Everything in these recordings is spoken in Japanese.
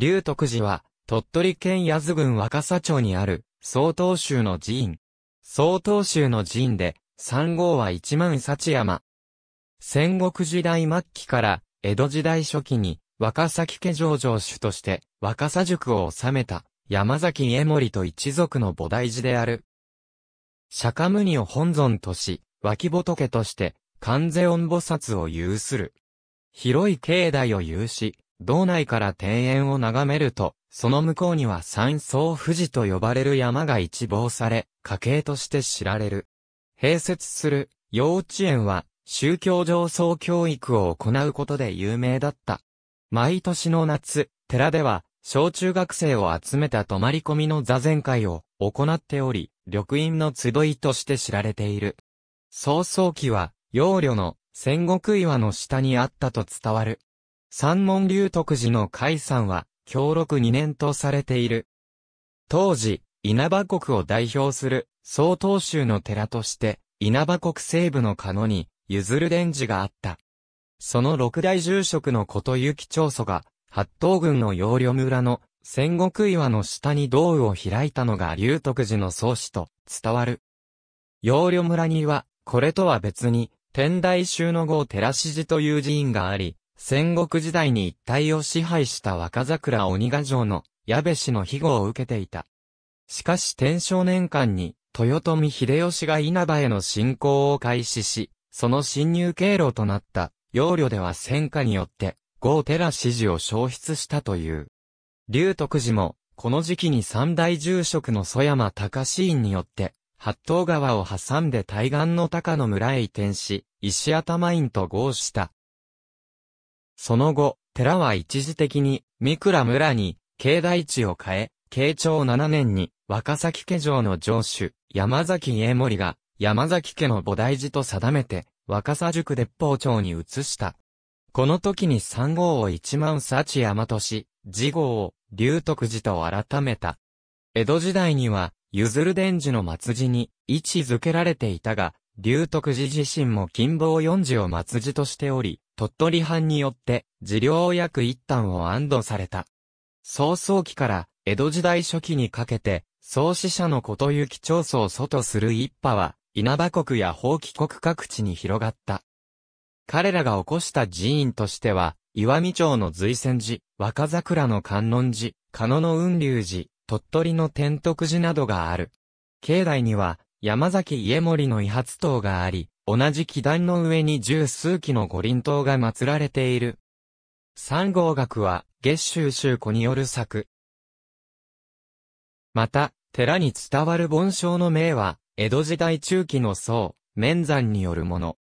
龍徳寺は、鳥取県八頭郡若狭町にある、曹洞宗の寺院。曹洞宗の寺院で、三号は一万幸山。戦国時代末期から、江戸時代初期に、若崎家上城主として、若狭塾を治めた、山崎家盛と一族の菩提寺である。釈迦牟尼を本尊とし、脇仏として、観世音菩薩を有する。広い境内を有し、道内から庭園を眺めると、その向こうには山荘富士と呼ばれる山が一望され、家系として知られる。併設する幼稚園は宗教上層教育を行うことで有名だった。毎年の夏、寺では小中学生を集めた泊まり込みの座禅会を行っており、緑院の集いとして知られている。早々期は、養女の戦国岩の下にあったと伝わる。三門流徳寺の解山は、協録二年とされている。当時、稲葉国を代表する、総統州の寺として、稲葉国西部の加野に、譲る伝寺があった。その六大住職のことゆき長祖が、八東郡の養領村の、戦国岩の下に道具を開いたのが龍徳寺の宗始と伝わる。養領村には、これとは別に、天台宗の号寺寺寺という寺院があり、戦国時代に一帯を支配した若桜鬼ヶ城の矢部氏の庇護を受けていた。しかし天正年間に豊臣秀吉が稲葉への侵攻を開始し、その侵入経路となった要領では戦火によって豪寺支持を消失したという。龍徳寺もこの時期に三大住職の曽山隆院によって八頭川を挟んで対岸の高野村へ移転し、石頭院と合したその後、寺は一時的に、三倉村に、境内地を変え、慶長7年に、若崎家城の城主、山崎家森が、山崎家の菩提寺と定めて、若狭塾鉄砲町に移した。この時に三号を一万幸山とし、次号を、龍徳寺と改めた。江戸時代には、譲る伝寺の末寺に位置づけられていたが、龍徳寺自身も金棒四寺を末寺としており、鳥取藩によって、事領約一端を安堵された。草創期から、江戸時代初期にかけて、創始者のことゆき長宗祖とする一派は、稲葉国や放棄国各地に広がった。彼らが起こした寺院としては、岩見町の瑞泉寺、若桜の観音寺、加野の雲龍寺、鳥取の天徳寺などがある。境内には、山崎家盛の遺発塔があり、同じ祈壇の上に十数基の五輪塔が祀られている。三号学は、月州修子による作。また、寺に伝わる盆章の名は、江戸時代中期の僧、綿山によるもの。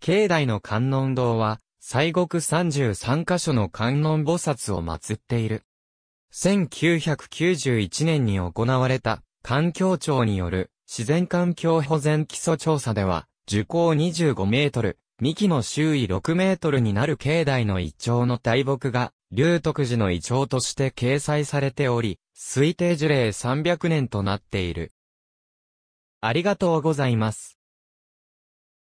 境内の観音堂は、西国33カ所の観音菩薩を祀っている。1991年に行われた、環境庁による自然環境保全基礎調査では、樹高25メートル、幹の周囲6メートルになる境内のイチョウの大木が、龍徳寺のイチョウとして掲載されており、推定樹齢300年となっている。ありがとうございます。